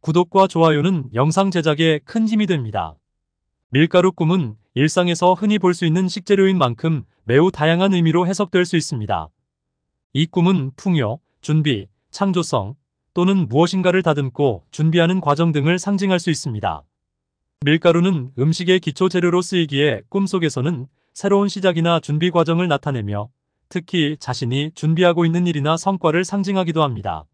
구독과 좋아요는 영상 제작에 큰 힘이 됩니다. 밀가루 꿈은 일상에서 흔히 볼 수 있는 식재료인 만큼 매우 다양한 의미로 해석될 수 있습니다. 이 꿈은 풍요, 준비, 창조성 또는 무엇인가를 다듬고 준비하는 과정 등을 상징할 수 있습니다. 밀가루는 음식의 기초 재료로 쓰이기에 꿈속에서는 새로운 시작이나 준비 과정을 나타내며 특히 자신이 준비하고 있는 일이나 성과를 상징하기도 합니다.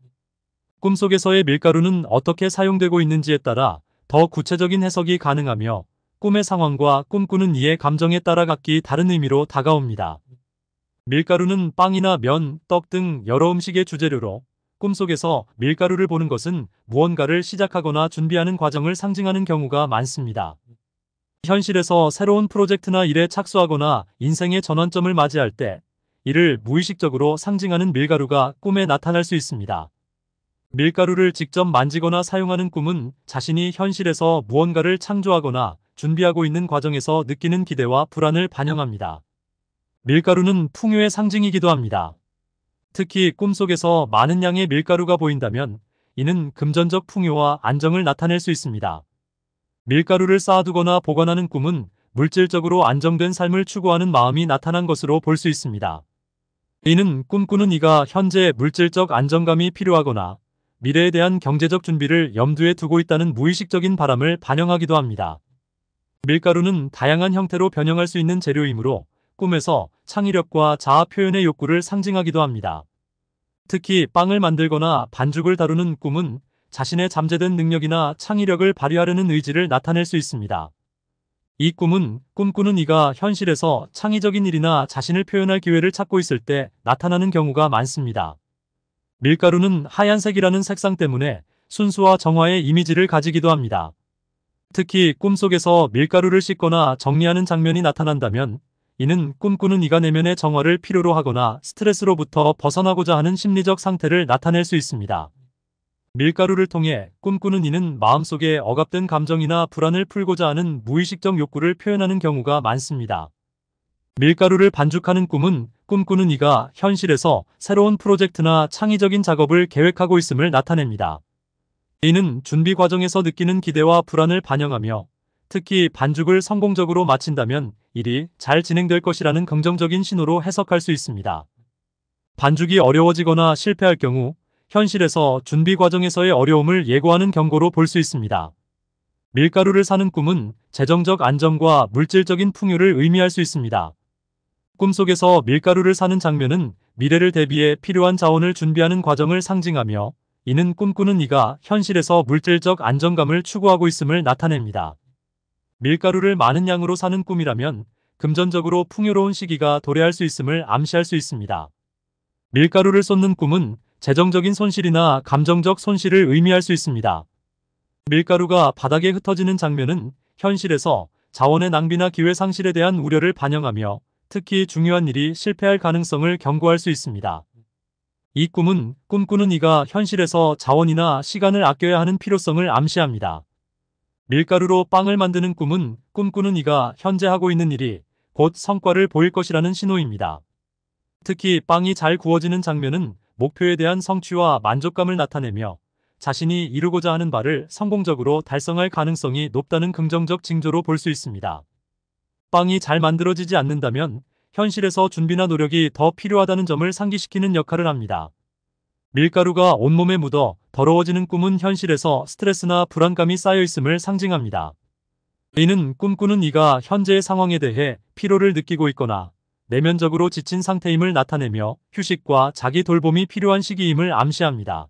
꿈속에서의 밀가루는 어떻게 사용되고 있는지에 따라 더 구체적인 해석이 가능하며 꿈의 상황과 꿈꾸는 이의 감정에 따라 각기 다른 의미로 다가옵니다. 밀가루는 빵이나 면, 떡 등 여러 음식의 주재료로 꿈속에서 밀가루를 보는 것은 무언가를 시작하거나 준비하는 과정을 상징하는 경우가 많습니다. 현실에서 새로운 프로젝트나 일에 착수하거나 인생의 전환점을 맞이할 때 이를 무의식적으로 상징하는 밀가루가 꿈에 나타날 수 있습니다. 밀가루를 직접 만지거나 사용하는 꿈은 자신이 현실에서 무언가를 창조하거나 준비하고 있는 과정에서 느끼는 기대와 불안을 반영합니다. 밀가루는 풍요의 상징이기도 합니다. 특히 꿈속에서 많은 양의 밀가루가 보인다면 이는 금전적 풍요와 안정을 나타낼 수 있습니다. 밀가루를 쌓아두거나 보관하는 꿈은 물질적으로 안정된 삶을 추구하는 마음이 나타난 것으로 볼 수 있습니다. 이는 꿈꾸는 이가 현재 물질적 안정감이 필요하거나 미래에 대한 경제적 준비를 염두에 두고 있다는 무의식적인 바람을 반영하기도 합니다. 밀가루는 다양한 형태로 변형할 수 있는 재료이므로 꿈에서 창의력과 자아 표현의 욕구를 상징하기도 합니다. 특히 빵을 만들거나 반죽을 다루는 꿈은 자신의 잠재된 능력이나 창의력을 발휘하려는 의지를 나타낼 수 있습니다. 이 꿈은 꿈꾸는 이가 현실에서 창의적인 일이나 자신을 표현할 기회를 찾고 있을 때 나타나는 경우가 많습니다. 밀가루는 하얀색이라는 색상 때문에 순수와 정화의 이미지를 가지기도 합니다. 특히 꿈속에서 밀가루를 씻거나 정리하는 장면이 나타난다면 이는 꿈꾸는 이가 내면의 정화를 필요로 하거나 스트레스로부터 벗어나고자 하는 심리적 상태를 나타낼 수 있습니다. 밀가루를 통해 꿈꾸는 이는 마음속에 억압된 감정이나 불안을 풀고자 하는 무의식적 욕구를 표현하는 경우가 많습니다. 밀가루를 반죽하는 꿈은 꿈꾸는 이가 현실에서 새로운 프로젝트나 창의적인 작업을 계획하고 있음을 나타냅니다. 이는 준비 과정에서 느끼는 기대와 불안을 반영하며 특히 반죽을 성공적으로 마친다면 일이 잘 진행될 것이라는 긍정적인 신호로 해석할 수 있습니다. 반죽이 어려워지거나 실패할 경우 현실에서 준비 과정에서의 어려움을 예고하는 경고로 볼 수 있습니다. 밀가루를 사는 꿈은 재정적 안정과 물질적인 풍요를 의미할 수 있습니다. 꿈속에서 밀가루를 사는 장면은 미래를 대비해 필요한 자원을 준비하는 과정을 상징하며 이는 꿈꾸는 이가 현실에서 물질적 안정감을 추구하고 있음을 나타냅니다. 밀가루를 많은 양으로 사는 꿈이라면 금전적으로 풍요로운 시기가 도래할 수 있음을 암시할 수 있습니다. 밀가루를 쏟는 꿈은 재정적인 손실이나 감정적 손실을 의미할 수 있습니다. 밀가루가 바닥에 흩어지는 장면은 현실에서 자원의 낭비나 기회 상실에 대한 우려를 반영하며 특히 중요한 일이 실패할 가능성을 경고할 수 있습니다. 이 꿈은 꿈꾸는 이가 현실에서 자원이나 시간을 아껴야 하는 필요성을 암시합니다. 밀가루로 빵을 만드는 꿈은 꿈꾸는 이가 현재 하고 있는 일이 곧 성과를 보일 것이라는 신호입니다. 특히 빵이 잘 구워지는 장면은 목표에 대한 성취와 만족감을 나타내며 자신이 이루고자 하는 바를 성공적으로 달성할 가능성이 높다는 긍정적 징조로 볼 수 있습니다. 빵이 잘 만들어지지 않는다면 현실에서 준비나 노력이 더 필요하다는 점을 상기시키는 역할을 합니다. 밀가루가 온몸에 묻어 더러워지는 꿈은 현실에서 스트레스나 불안감이 쌓여 있음을 상징합니다. 이는 꿈꾸는 이가 현재의 상황에 대해 피로를 느끼고 있거나 내면적으로 지친 상태임을 나타내며 휴식과 자기 돌봄이 필요한 시기임을 암시합니다.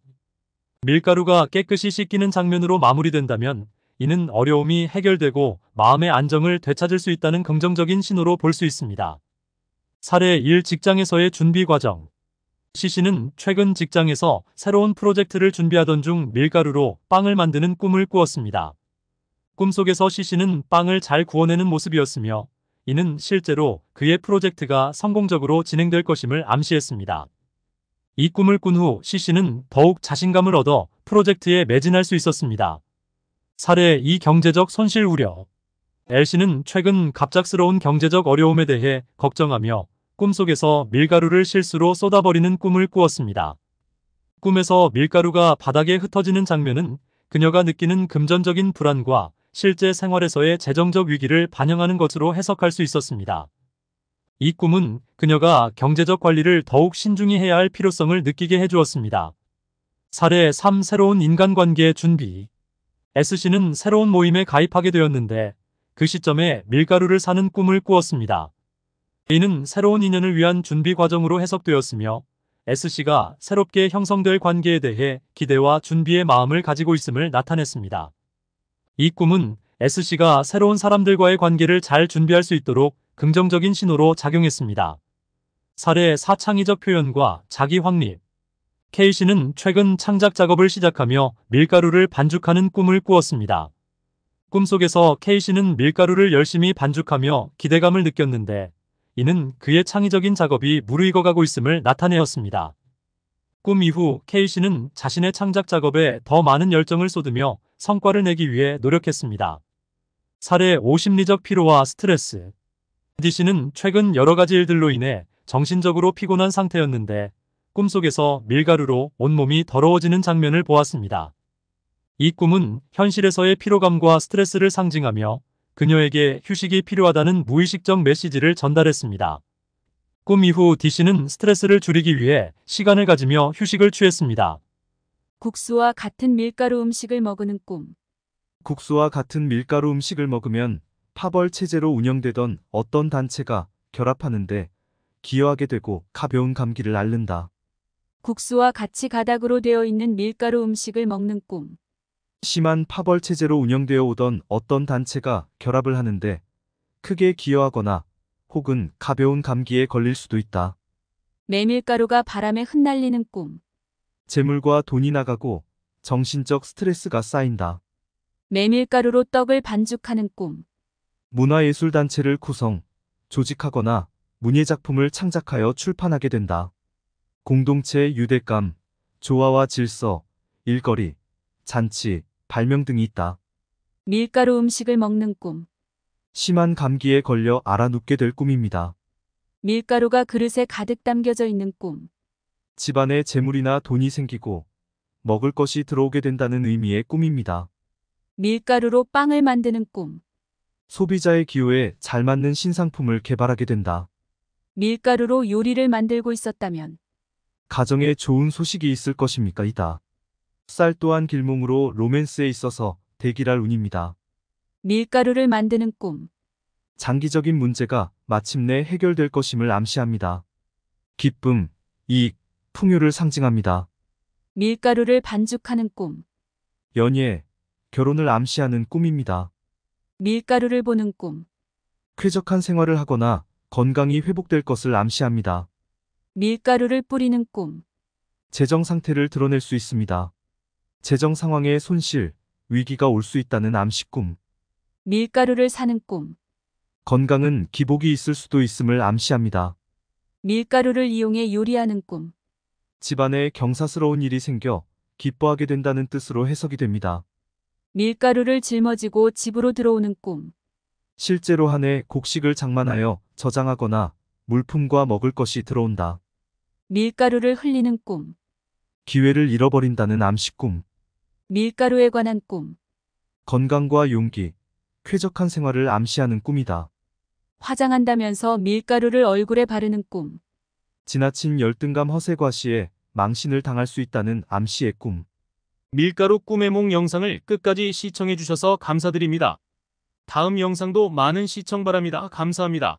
밀가루가 깨끗이 씻기는 장면으로 마무리된다면 이는 어려움이 해결되고 마음의 안정을 되찾을 수 있다는 긍정적인 신호로 볼 수 있습니다. 사례 1 직장에서의 준비 과정 C 씨는 최근 직장에서 새로운 프로젝트를 준비하던 중 밀가루로 빵을 만드는 꿈을 꾸었습니다. 꿈속에서 C 씨는 빵을 잘 구워내는 모습이었으며 이는 실제로 그의 프로젝트가 성공적으로 진행될 것임을 암시했습니다. 이 꿈을 꾼 후 C 씨는 더욱 자신감을 얻어 프로젝트에 매진할 수 있었습니다. 사례 2 경제적 손실 우려 엘씨는 최근 갑작스러운 경제적 어려움에 대해 걱정하며 꿈속에서 밀가루를 실수로 쏟아버리는 꿈을 꾸었습니다. 꿈에서 밀가루가 바닥에 흩어지는 장면은 그녀가 느끼는 금전적인 불안과 실제 생활에서의 재정적 위기를 반영하는 것으로 해석할 수 있었습니다. 이 꿈은 그녀가 경제적 관리를 더욱 신중히 해야 할 필요성을 느끼게 해주었습니다. 사례 3 새로운 인간관계 준비 S씨는 새로운 모임에 가입하게 되었는데 그 시점에 밀가루를 사는 꿈을 꾸었습니다. A는 새로운 인연을 위한 준비 과정으로 해석되었으며 S씨가 새롭게 형성될 관계에 대해 기대와 준비의 마음을 가지고 있음을 나타냈습니다. 이 꿈은 S씨가 새로운 사람들과의 관계를 잘 준비할 수 있도록 긍정적인 신호로 작용했습니다. 사례 사창의적 표현과 자기 확립, K씨는 최근 창작 작업을 시작하며 밀가루를 반죽하는 꿈을 꾸었습니다. 꿈속에서 K씨는 밀가루를 열심히 반죽하며 기대감을 느꼈는데 이는 그의 창의적인 작업이 무르익어가고 있음을 나타내었습니다. 꿈 이후 K씨는 자신의 창작 작업에 더 많은 열정을 쏟으며 성과를 내기 위해 노력했습니다. 사례 50리적 피로와 스트레스 D씨는 최근 여러 가지 일들로 인해 정신적으로 피곤한 상태였는데 꿈속에서 밀가루로 온몸이 더러워지는 장면을 보았습니다. 이 꿈은 현실에서의 피로감과 스트레스를 상징하며 그녀에게 휴식이 필요하다는 무의식적 메시지를 전달했습니다. 꿈 이후 D씨는 스트레스를 줄이기 위해 시간을 가지며 휴식을 취했습니다. 국수와 같은 밀가루 음식을 먹는 꿈. 국수와 같은 밀가루 음식을 먹으면 파벌 체제로 운영되던 어떤 단체가 결합하는데 기여하게 되고 가벼운 감기를 앓는다. 국수와 같이 가닥으로 되어 있는 밀가루 음식을 먹는 꿈. 심한 파벌 체제로 운영되어 오던 어떤 단체가 결합을 하는데 크게 기여하거나 혹은 가벼운 감기에 걸릴 수도 있다. 메밀가루가 바람에 흩날리는 꿈. 재물과 돈이 나가고 정신적 스트레스가 쌓인다. 메밀가루로 떡을 반죽하는 꿈. 문화예술단체를 구성, 조직하거나 문예작품을 창작하여 출판하게 된다. 공동체의 유대감, 조화와 질서, 일거리, 잔치, 발명 등이 있다. 밀가루 음식을 먹는 꿈. 심한 감기에 걸려 알아눕게 될 꿈입니다. 밀가루가 그릇에 가득 담겨져 있는 꿈. 집안에 재물이나 돈이 생기고 먹을 것이 들어오게 된다는 의미의 꿈입니다. 밀가루로 빵을 만드는 꿈. 소비자의 기호에 잘 맞는 신상품을 개발하게 된다. 밀가루로 요리를 만들고 있었다면 가정에 좋은 소식이 있을 것입니까 이다. 쌀 또한 길몽으로 로맨스에 있어서 대기랄 운입니다. 밀가루를 만드는 꿈. 장기적인 문제가 마침내 해결될 것임을 암시합니다. 기쁨, 이익, 풍요를 상징합니다. 밀가루를 반죽하는 꿈. 연예, 결혼을 암시하는 꿈입니다. 밀가루를 보는 꿈. 쾌적한 생활을 하거나 건강이 회복될 것을 암시합니다. 밀가루를 뿌리는 꿈. 재정 상태를 드러낼 수 있습니다. 재정 상황의 손실, 위기가 올 수 있다는 암시 꿈. 밀가루를 사는 꿈. 건강은 기복이 있을 수도 있음을 암시합니다. 밀가루를 이용해 요리하는 꿈. 집안에 경사스러운 일이 생겨 기뻐하게 된다는 뜻으로 해석이 됩니다. 밀가루를 짊어지고 집으로 들어오는 꿈. 실제로 한 해 곡식을 장만하여 저장하거나 물품과 먹을 것이 들어온다. 밀가루를 흘리는 꿈. 기회를 잃어버린다는 암시 꿈. 밀가루에 관한 꿈. 건강과 용기, 쾌적한 생활을 암시하는 꿈이다. 화장한다면서 밀가루를 얼굴에 바르는 꿈. 지나친 열등감 허세 과시에 망신을 당할 수 있다는 암시의 꿈. 밀가루 꿈의 몽 영상을 끝까지 시청해주셔서 감사드립니다. 다음 영상도 많은 시청 바랍니다. 감사합니다.